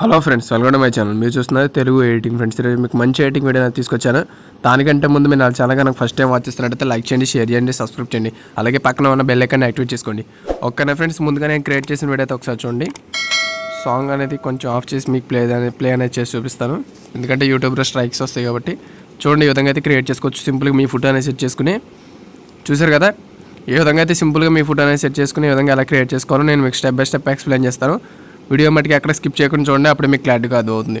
hello friends welcome my channel మీరు చూస్తున్నారు Telugu editing friends ఈరోజు మీకు మంచి ఎడిటింగ్ వీడియో తీసుకొచ్చాను దానికంటే ముందు మీరు నా ఛానల్ కనుక ఫస్ట్ టైం వాచ్ చేస్తున్నట్టయితే లైక్ చేయండి షేర్ చేయండి సబ్స్క్రైబ్ చేయండి అలాగే పక్కన ఉన్న బెల్ ఐకాన్ యాక్టివేట్ చేసుకోండి ఒక్కనే ఫ్రెండ్స్ ముందుగా నేను క్రియేట్ చేసిన వీడియో అయితే ఒకసారి చూడండి సాంగ్ అనేది కొంచెం ఆఫ్ చేసి మీకు ప్లే ప్లే అనేది చేసి చూపిస్తాను ఎందుకంటే యూట్యూబ్లో స్ట్రైక్స్ వస్తాయి కాబట్టి చూడండి ఈ విధంగా అయితే క్రియేట్ చేసుకోవచ్చు సింపుల్గా మీ ఫుడ్ అనేది సెట్ చేసుకుని చూసారు కదా ఏ విధంగా అయితే సింపుల్గా మీ ఫుడ్ అనేది సెట్ చేసుకుని ఈ విధంగా ఎలా క్రియేట్ చేసుకోవాలో నేను మీకు స్టెప్ బై స్టెప్ ఎక్స్ప్లెయిన్ చేస్తాను వీడియో మటుకి ఎక్కడ స్కిప్ చేయకుండా చూడండి అప్పుడు మీకు క్లారిటీగా అర్థమవుతుంది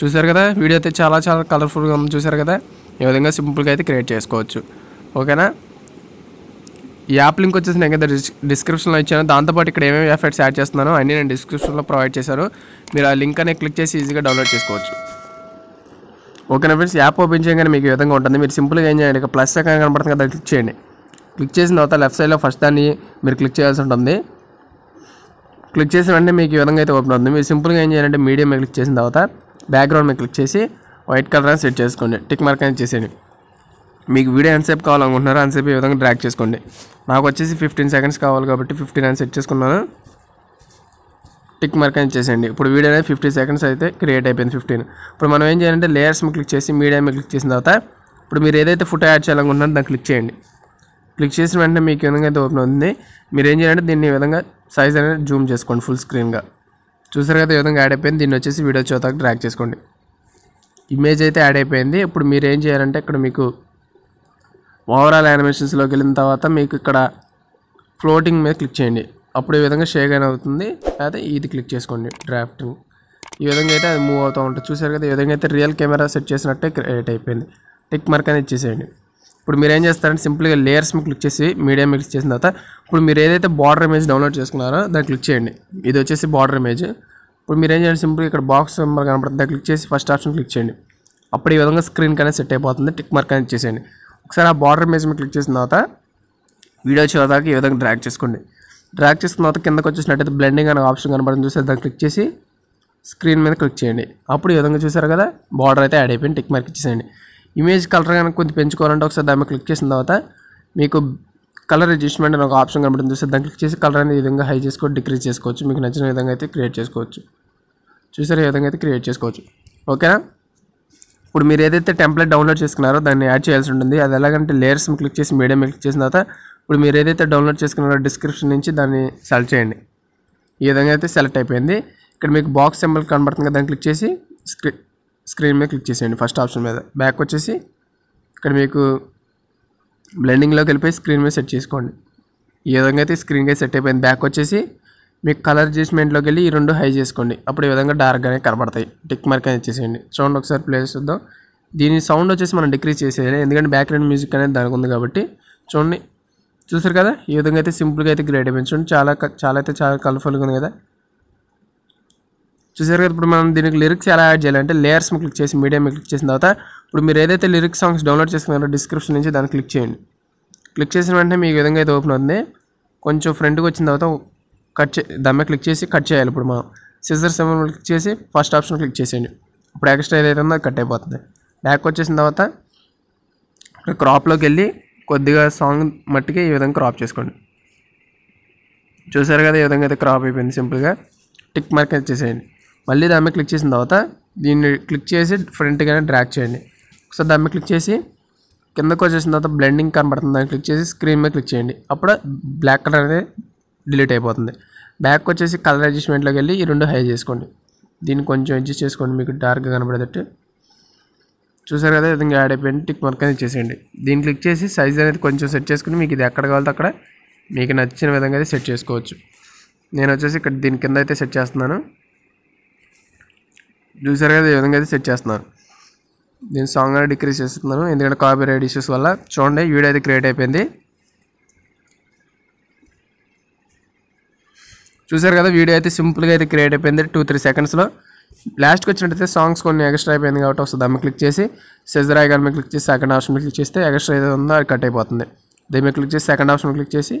చూసారు కదా వీడియో అయితే చాలా చాలా కలర్ఫుల్గా ఉంది చూసారు కదా ఈ విధంగా సింపుల్గా అయితే క్రియేట్ చేసుకోవచ్చు ఓకేనా ఈ యాప్ లింక్ వచ్చేసి నేను కదా డిస్క్రిప్షన్లో ఇచ్చాను దాంతోపాటు ఇక్కడ ఏమేమి ఎఫెక్ట్స్ యాడ్ చేస్తున్నానో అన్నీ నేను డిస్క్రిప్షన్లో ప్రొవైడ్ చేశాను మీరు ఆ లింక్ అనేది క్లిక్ చేసి ఈజీగా డౌన్లోడ్ చేసుకోవచ్చు ఓకేనా ఫ్రెండ్స్ యాప్ ఓపెన్ చేయగానే మీకు ఈ విధంగా ఉంటుంది మీరు సింపుల్గా ఏం చేయండి ఇక ప్లస్ ఎక్కడ కనపడుతుంది కదా క్లిక్ చేయండి క్లిక్ చేసిన తర్వాత లెఫ్ట్ సైడ్లో ఫస్ట్ దాన్ని మీరు క్లిక్ చేయాల్సి ఉంటుంది క్లిక్ చేసిన వెంటనే మీకు ఈ విధంగా అయితే ఓపెన్ అవుతుంది మీరు సింపుల్గా ఏం చేయాలంటే మీడియం మీద క్లిక్ చేసిన తర్వాత బ్యాక్గ్రౌండ్ మీద క్లిక్ చేసి వైట్ కలర్ అని సెట్ చేసుకోండి టిక్ మార్క్ అని చేసేయండి మీకు వీడియో ఎంతసేపు కావాలనుకుంటున్నారో అన్సేపు ఈ విధంగా డ్రాక్ చేసుకోండి నాకు వచ్చేసి ఫిఫ్టీన్ సెకండ్స్ కావాలి కాబట్టి ఫిఫ్టీన్ అని సెట్ చేసుకున్నాను టిక్ మార్క్ అని చేసేయండి ఇప్పుడు వీడియో అనేది ఫిఫ్టీ సెకండ్స్ అయితే క్రియేట్ అయిపోయింది ఫిఫ్టీన్ ఇప్పుడు మనం ఏం చేయాలంటే లేయర్స్ మీద క్లిక్ చేసి మీడియా మీద క్లిక్ చేసిన తర్వాత ఇప్పుడు మీరు ఏదైతే ఫోటో యాడ్ చేయాలనుకుంటున్నారో దాన్ని క్లిక్ చేయండి క్లిక్ చేసిన వెంటనే మీకు ఈ విధంగా అయితే ఓపెన్ అవుతుంది మీరు ఏం చేయాలంటే దీన్ని విధంగా సైజ్ అనేది జూమ్ చేసుకోండి ఫుల్ స్క్రీన్గా చూసారు కదా ఈ విధంగా యాడ్ అయిపోయింది దీన్ని వచ్చేసి వీడియో చోతాకు డ్రాక్ చేసుకోండి ఇమేజ్ అయితే యాడ్ అయిపోయింది ఇప్పుడు మీరు ఏం చేయాలంటే ఇక్కడ మీకు ఓవరాల్ యానిమేషన్స్లోకి వెళ్ళిన తర్వాత మీకు ఇక్కడ ఫ్లోటింగ్ మీద క్లిక్ చేయండి అప్పుడు ఈ విధంగా షేక్ అయిన అవుతుంది అయితే ఇది క్లిక్ చేసుకోండి డ్రాఫ్టింగ్ ఈ విధంగా అయితే అది మూవ్ అవుతూ ఉంటుంది చూసారు కదా ఈ విధంగా అయితే రియల్ కెమెరా సెట్ చేసినట్టే క్రియేట్ అయిపోయింది టిక్ మార్క్ అనేది ఇచ్చేసేయండి ఇప్పుడు మీరు ఏం చేస్తారంటే సింపుల్గా లేయర్స్ మీకు క్లిక్ చేసి మీడియం క్లిక్ చేసిన తర్వాత ఇప్పుడు మీరు ఏదైతే బార్డర్ ఇమేజ్ డౌన్లోడ్ చేసుకున్నారో దాన్ని క్లిక్ చేయండి ఇది వచ్చేసి బార్డర్ ఇమేజ్ ఇప్పుడు మీరు ఏం చేయండి సింపుల్గా ఇక్కడ బాక్స్ నెంబర్ కనపడుతుంది క్లిక్ చేసి ఫస్ట్ ఆప్షన్ క్లిక్ చేయండి అప్పుడు ఈ విధంగా స్క్రీన్ కనే సెట్ అయిపోతుంది టిక్ మార్క్ అనేది చేసేయండి ఒకసారి ఆ బార్డర్ మీకు క్లిక్ చేసిన తర్వాత వీడియో చివరిదాకా ఈ విధంగా డ్రాక్ చేసుకోండి డ్రాక్ చేసిన తర్వాత కిందకు వచ్చేసినట్టయితే బ్లెండింగ్ అనే ఆప్షన్ కనబడుతుంది చూసి దాన్ని క్లిక్ చేసి స్క్రీన్ మీద క్లిక్ చేయండి అప్పుడు ఈ విధంగా చూసారు కదా బార్డర్ అయితే యాడ్ అయిపోయింది టిక్ మార్క్ ఇచ్చేసేయండి ఇమేజ్ కలర్ కనుక కొంచెం పెంచుకోవాలంటే ఒకసారి దాని క్లిక్ చేసిన తర్వాత మీకు కలర్ అడ్జస్ట్మెంట్ అని ఒక ఆప్షన్ కనబడుతుంది చూస్తే దాన్ని క్లిక్ చేసి కలర్ అనేది విధంగా హై చేసుకోవచ్చు డిక్రీజ్ చేసుకోవచ్చు మీకు నచ్చిన విధంగా అయితే క్రియేట్ చేసుకోవచ్చు చూసారు ఈ విధంగా అయితే క్రియేట్ చేసుకోవచ్చు ఓకేనా ఇప్పుడు మీరు ఏదైతే టెంప్లెట్ డౌన్లోడ్ చేసుకున్నారో దాన్ని యాడ్ చేయాల్సి ఉంటుంది అది ఎలాగంటే లేయర్స్ క్లిక్ చేసి మీడియం క్లిక్ చేసిన తర్వాత ఇప్పుడు మీరు ఏదైతే డౌన్లోడ్ చేసుకున్నారో డిస్క్రిప్షన్ నుంచి దాన్ని సెలెక్ట్ చేయండి ఈ విధంగా అయితే సెలెక్ట్ అయిపోయింది ఇక్కడ మీకు బాక్స్ సింబల్ కనబడుతుంది కదా దాన్ని క్లిక్ చేసి స్క్రీన్ మీద క్లిక్ చేసేయండి ఫస్ట్ ఆప్షన్ మీద బ్యాక్ వచ్చేసి ఇక్కడ మీకు బ్లెండింగ్లోకి వెళ్ళిపోయి స్క్రీన్ మీద సెట్ చేసుకోండి ఈ విధంగా అయితే స్క్రీన్కి సెట్ అయిపోయింది బ్యాక్ వచ్చేసి మీకు కలర్ అడ్జస్ట్మెంట్లోకి వెళ్ళి ఈ రెండు హై చేసుకోండి అప్పుడు ఈ విధంగా డార్క్గానే కనబడతాయి టిక్ మార్క్ అనేది చేసేయండి సౌండ్ ఒకసారి ప్లే చూద్దాం దీని సౌండ్ వచ్చేసి మనం డిక్రీజ్ చేసేయాలి ఎందుకంటే బ్యాక్గ్రౌండ్ మ్యూజిక్ అనేది దానికి ఉంది కాబట్టి చూడండి చూసారు కదా ఈ విధంగా అయితే సింపుల్గా అయితే గ్రేట్ అయిపోయింది చూడండి చాలా చాలా అయితే చాలా కలర్ఫుల్గా ఉంది కదా చూసారు కదా ఇప్పుడు మనం దీనికి లిరిక్స్ ఎలా యాడ్ చేయాలంటే లేయర్స్ క్లిక్ చేసి మీడియా మీద క్లిక్ చేసిన తర్వాత ఇప్పుడు మీరు ఏదైతే లిరిక్స్ సాంగ్స్ డౌన్లోడ్ చేసుకున్నారో డిస్క్రిప్షన్ నుంచి దాన్ని క్లిక్ చేయండి క్లిక్ చేసిన వెంటనే మీకు విధంగా అయితే ఓపెన్ అవుతుంది కొంచెం ఫ్రంట్కి వచ్చిన తర్వాత కట్ చే దమ్మే క్లిక్ చేసి కట్ చేయాలి ఇప్పుడు మనం సిజర్ సెవెన్ క్లిక్ చేసి ఫస్ట్ ఆప్షన్ క్లిక్ చేసేయండి ఇప్పుడు ఎక్స్ట్రా ఏదైతే ఉందో కట్ అయిపోతుంది బ్యాక్ వచ్చేసిన తర్వాత క్రాప్లోకి వెళ్ళి కొద్దిగా సాంగ్ మట్టికి ఈ విధంగా క్రాప్ చేసుకోండి చూసారు కదా ఈ విధంగా అయితే క్రాప్ అయిపోయింది సింపుల్గా టిక్ మార్క్ చేసేయండి మళ్ళీ దాని మీద క్లిక్ చేసిన తర్వాత దీన్ని క్లిక్ చేసి ఫ్రంట్గానే డ్రాక్ చేయండి ఒకసారి దాని మీద క్లిక్ చేసి కిందకు వచ్చేసిన తర్వాత బ్లెండింగ్ కనబడుతుంది దాన్ని క్లిక్ చేసి స్క్రీన్ మీద క్లిక్ చేయండి అప్పుడు బ్లాక్ కలర్ అనేది డిలీట్ అయిపోతుంది బ్యాక్ వచ్చేసి కలర్ అడ్జస్ట్మెంట్లోకి వెళ్ళి ఈ రెండు హై చేసుకోండి దీన్ని కొంచెం అడ్జస్ట్ చేసుకోండి మీకు డార్క్గా కనబడేటట్టు చూసారు కదా విధంగా యాడ్ అయిపోయింది టిక్ వర్క్ అనేది చేసేయండి దీన్ని క్లిక్ చేసి సైజ్ అనేది కొంచెం సెట్ చేసుకుని మీకు ఇది ఎక్కడ కావాలో అక్కడ మీకు నచ్చిన విధంగా అయితే సెట్ చేసుకోవచ్చు నేను వచ్చేసి ఇక్కడ దీని కింద అయితే సెట్ చేస్తున్నాను చూసారు కదా ఈ విధంగా అయితే సెట్ చేస్తున్నారు నేను సాంగ్ అనేది డిక్రీజ్ చేస్తున్నాను ఎందుకంటే కాపీ రైట్ ఇష్యూస్ వల్ల చూడండి వీడియో అయితే క్రియేట్ అయిపోయింది చూసారు కదా వీడియో అయితే సింపుల్గా అయితే క్రియేట్ అయిపోయింది టూ త్రీ సెకండ్స్లో లాస్ట్కి వచ్చినట్టయితే సాంగ్స్ కొన్ని ఎక్స్ట్రా అయిపోయింది కాబట్టి వస్తుంది అమ్మ క్లిక్ చేసి సెజర్ ఐకాన్ క్లిక్ చేసి సెకండ్ ఆప్షన్ క్లిక్ చేస్తే ఎక్స్ట్రా ఏదో ఉందో అది కట్ అయిపోతుంది దీని మీద క్లిక్ చేసి సెకండ్ ఆప్షన్ క్లిక్ చేసి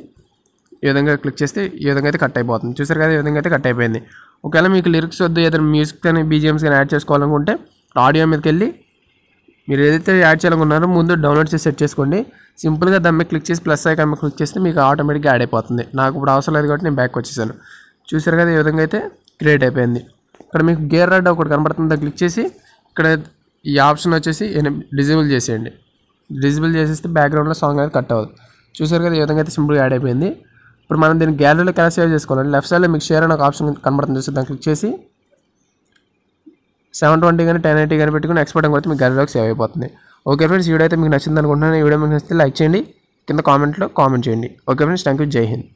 ఈ విధంగా క్లిక్ చేస్తే ఈ విధంగా అయితే కట్ అయిపోతుంది చూసారు కదా ఈ విధంగా అయితే కట్ అయిపోయింది ఒకవేళ మీకు లిరిక్స్ వద్దు ఏదైనా మ్యూజిక్ కానీ బీజిఎమ్స్ కానీ యాడ్ చేసుకోవాలనుకుంటే ఆడియో మీదకి వెళ్ళి మీరు ఏదైతే యాడ్ చేయాలనుకున్నారో ముందు డౌన్లోడ్ చేసి సెట్ చేసుకోండి సింపుల్గా దాని క్లిక్ చేసి ప్లస్ ఐకాన్ మీద క్లిక్ చేస్తే మీకు ఆటోమేటిక్గా యాడ్ అయిపోతుంది నాకు ఇప్పుడు అవసరం లేదు కాబట్టి నేను బ్యాక్ వచ్చేసాను చూసారు కదా ఈ విధంగా అయితే క్రియేట్ అయిపోయింది ఇక్కడ మీకు గేర్ రాడ్ ఒకటి కనబడుతుంది క్లిక్ చేసి ఇక్కడ ఈ ఆప్షన్ వచ్చేసి డిజిబుల్ చేసేయండి డిజిబుల్ చేసేస్తే బ్యాక్గ్రౌండ్లో సాంగ్ అయితే కట్ అవ్వదు చూసారు కదా ఈ విధంగా అయితే సింపుల్గా యాడ్ అయిపోయింది ఇప్పుడు మనం దీన్ని గ్యాలరీలో కెలా సేవ్ చేసుకోవాలంటే లెఫ్ట్ సైడ్లో మీకు షేర్ అని ఒక ఆప్షన్ కనబడుతుంది చూసి దాన్ని క్లిక్ చేసి సెవెన్ ట్వంటీ కానీ టెన్ ఎయిటీ కానీ పెట్టుకుని ఎక్స్పర్ట్ కొడితే మీకు గ్యాలరీలోకి సేవ్ అయిపోతుంది ఓకే ఫ్రెండ్స్ ఈ వీడియో అయితే మీకు నచ్చింది అనుకుంటున్నాను ఈ వీడియో మీకు నచ్చితే లైక్ చేయండి కింద కామెంట్లో కామెంట్ చేయండి ఓకే ఫ్రెండ్స్ థ్యాంక్ యూ జై హింద్